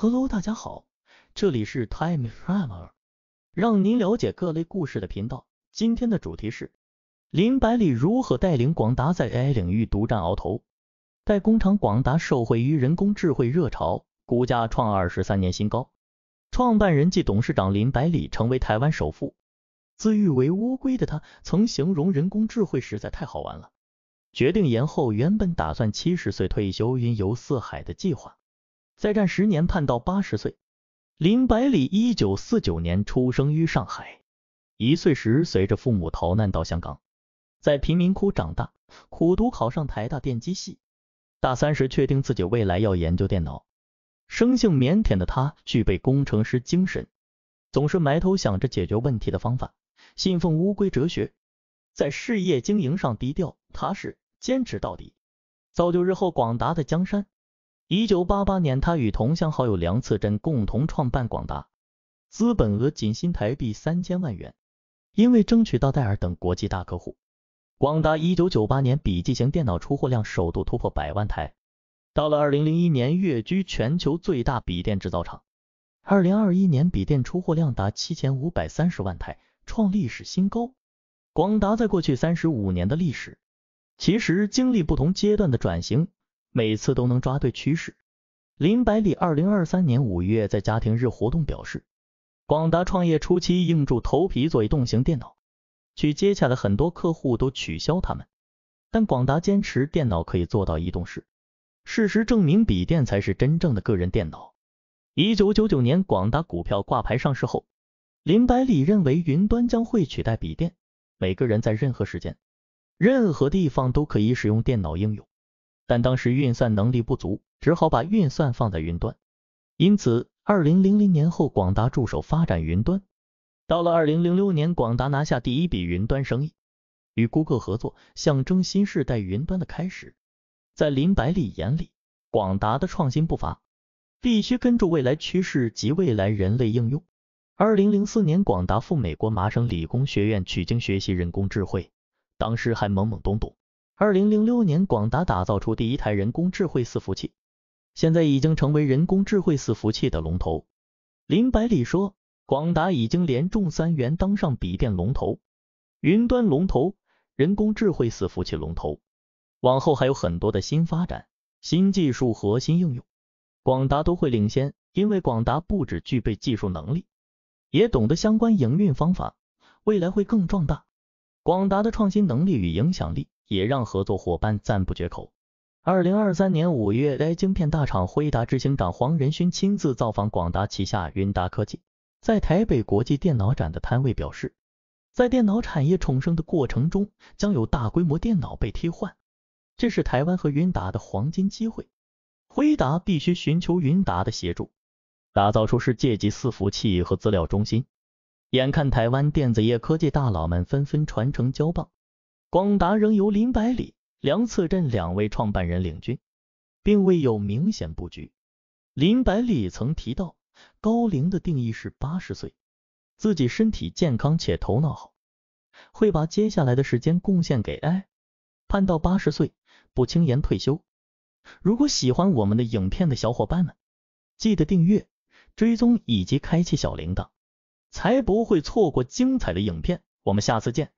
Hello，大家好，这里是 Time Frame，让您了解各类故事的频道。今天的主题是林百里如何带领广达在 AI 领域独占鳌头。代工厂广达受惠于人工智慧热潮，股价创二十三年新高。创办人暨董事长林百里成为台湾首富。自誉为乌龟的他，曾形容人工智慧实在太好玩了，决定延后原本打算七十岁退休云游四海的计划。再战十年，盼到八十岁。林百里一九四九年出生于上海，一岁时随着父母逃难到香港，在贫民窟长大，苦读考上台大电机系。大三时确定自己未来要研究电脑。生性腼腆的他具备工程师精神，总是埋头想着解决问题的方法，信奉乌龟哲学，在事业经营上低调踏实，坚持到底，造就日后广达的江山。一九八八年，他与同乡好友梁次珍共同创办广达，资本额仅新台币三千万元。因为争取到戴尔等国际大客户，广达一九九八年笔记型电脑出货量首度突破百万台。到了二零零一年，跃居全球最大笔电制造厂。二零二一年笔电出货量达七千五百三十万台，创历史新高。广达在过去三十五年的历史，其实经历不同阶段的转型。每次都能抓对趋势。林百里二零二三年五月在家庭日活动表示，广达创业初期硬住头皮做移动型电脑，去接洽的很多客户都取消他们，但广达坚持电脑可以做到移动式。事实证明，笔电才是真正的个人电脑。一九九九年广达股票挂牌上市后，林百里认为云端将会取代笔电，每个人在任何时间、任何地方都可以使用电脑应用。但当时运算能力不足，只好把运算放在云端。因此，二零零零年后，广达助手发展云端。到了二零零六年，广达拿下第一笔云端生意，与谷歌合作，象征新时代云端的开始。在林百里眼里，广达的创新步伐必须跟住未来趋势及未来人类应用。二零零四年，广达赴美国麻省理工学院取经学习人工智慧，当时还懵懵懂懂。二零零六年，广达打造出第一台人工智慧伺服器，现在已经成为人工智慧伺服器的龙头。林百里说，广达已经连中三元，当上笔电龙头、云端龙头、人工智慧伺服器龙头，往后还有很多的新发展、新技术、核心应用，广达都会领先，因为广达不只具备技术能力，也懂得相关营运方法，未来会更壮大。广达的创新能力与影响力。也让合作伙伴赞不绝口。二零二三年五月，该晶片大厂辉达执行长黄仁勋亲自造访广达旗下云达科技，在台北国际电脑展的摊位表示，在电脑产业重生的过程中，将有大规模电脑被替换，这是台湾和云达的黄金机会。辉达必须寻求云达的协助，打造出世界级伺服器和资料中心。眼看台湾电子业科技大佬们纷纷传承交棒。广达仍由林百里、梁策镇两位创办人领军，并未有明显布局。林百里曾提到，高龄的定义是八十岁，自己身体健康且头脑好，会把接下来的时间贡献给爱，盼到八十岁不轻言退休。如果喜欢我们的影片的小伙伴们，记得订阅、追踪以及开启小铃铛，才不会错过精彩的影片。我们下次见。